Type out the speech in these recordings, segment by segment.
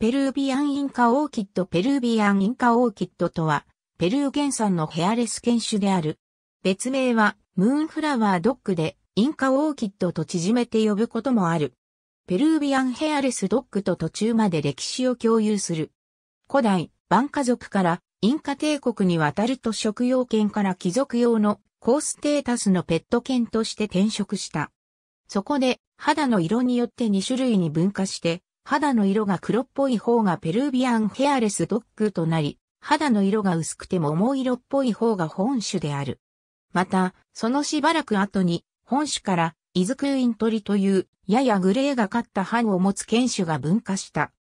ペルービアンインカオーキッドペルービアンインカオーキッドとは、ペルー原産のヘアレス犬種である。別名は、ムーンフラワードッグで、インカオーキッドと縮めて呼ぶこともある。ペルービアンヘアレスドッグと途中まで歴史を共有する。古代、バン家族からインカ帝国に渡ると食用犬から貴族用の高ステータスのペット犬として転職した。そこで肌の色によって2種類に分化して肌の色が黒っぽい方がペルービアンヘアレスドッグとなり、肌の色が薄くて桃色っぽい方が本種である。また、そのしばらく後に、本種から、イズクーイントリという、ややグレーがかった斑を持つ犬種が分化した。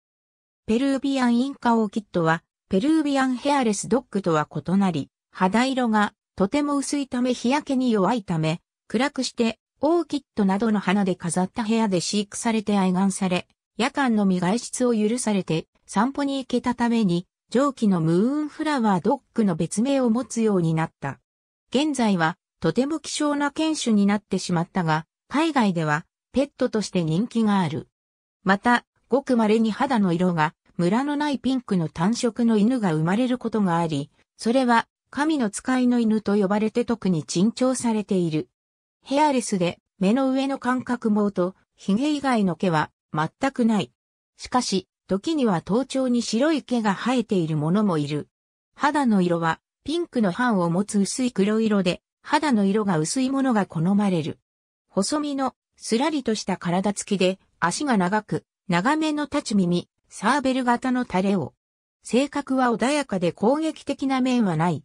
ペルービアンインカオーキットは、ペルービアンヘアレスドッグとは異なり、肌色がとても薄いため日焼けに弱いため、暗くしてオーキットなどの花で飾った部屋で飼育されて愛玩され、夜間のみ外出を許されて散歩に行けたために、上記のムーンフラワードッグの別名を持つようになった。現在はとても希少な犬種になってしまったが、海外ではペットとして人気がある。また、ごく稀に肌の色がムラのないピンクの単色の犬が生まれることがあり、それは神の使いの犬と呼ばれて特に珍重されている。ヘアレスで目の上の感覚毛と髭以外の毛は全くない。しかし、時には頭頂に白い毛が生えているものもいる。肌の色は、ピンクの斑を持つ薄い黒色で、肌の色が薄いものが好まれる。細身の、すらりとした体つきで、足が長く、長めの立ち耳、サーベル型のタレを。性格は穏やかで攻撃的な面はない。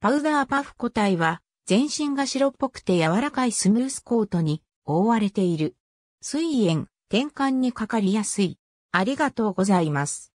パウダーパフ個体は、全身が白っぽくて柔らかいスムースコートに覆われている。水炎、転換にかかりやすい。ありがとうございます。